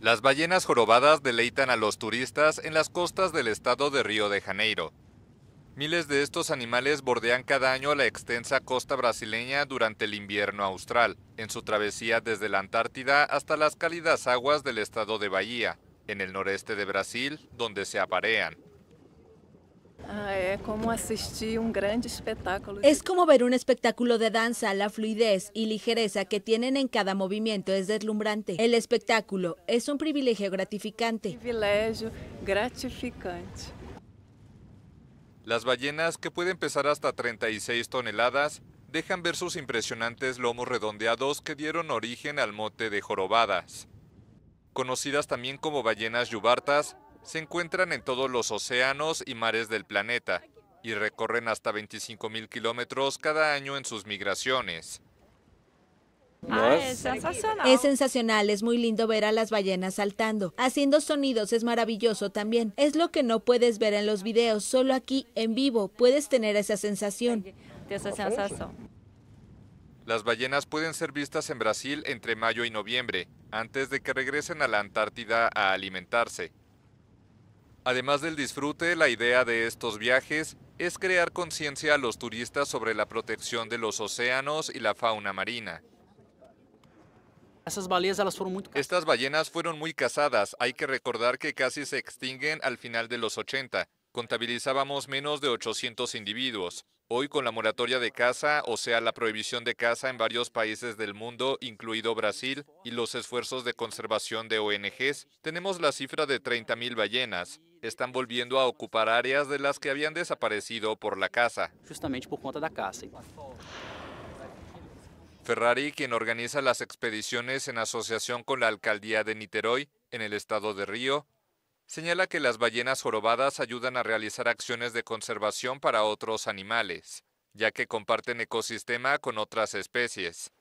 Las ballenas jorobadas deleitan a los turistas en las costas del estado de Río de Janeiro. Miles de estos animales bordean cada año la extensa costa brasileña durante el invierno austral, en su travesía desde la Antártida hasta las cálidas aguas del estado de Bahía, en el noreste de Brasil, donde se aparean. Ah, um es como ver un espectáculo de danza, la fluidez y ligereza que tienen en cada movimiento es deslumbrante. El espectáculo es un privilegio gratificante. Las ballenas, que pueden pesar hasta 36 toneladas, dejan ver sus impresionantes lomos redondeados que dieron origen al mote de jorobadas. Conocidas también como ballenas yubartas, se encuentran en todos los océanos y mares del planeta y recorren hasta 25.000 kilómetros cada año en sus migraciones. Ah, es, sensacional. es sensacional, es muy lindo ver a las ballenas saltando. Haciendo sonidos es maravilloso también. Es lo que no puedes ver en los videos, solo aquí en vivo puedes tener esa sensación. Las ballenas pueden ser vistas en Brasil entre mayo y noviembre, antes de que regresen a la Antártida a alimentarse. Además del disfrute, la idea de estos viajes es crear conciencia a los turistas sobre la protección de los océanos y la fauna marina. Estas ballenas fueron muy cazadas. Hay que recordar que casi se extinguen al final de los 80. Contabilizábamos menos de 800 individuos. Hoy con la moratoria de caza, o sea, la prohibición de caza en varios países del mundo, incluido Brasil, y los esfuerzos de conservación de ONGs, tenemos la cifra de 30.000 ballenas están volviendo a ocupar áreas de las que habían desaparecido por la caza. Justamente por cuenta de la Ferrari, quien organiza las expediciones en asociación con la alcaldía de Niterói, en el estado de Río, señala que las ballenas jorobadas ayudan a realizar acciones de conservación para otros animales, ya que comparten ecosistema con otras especies.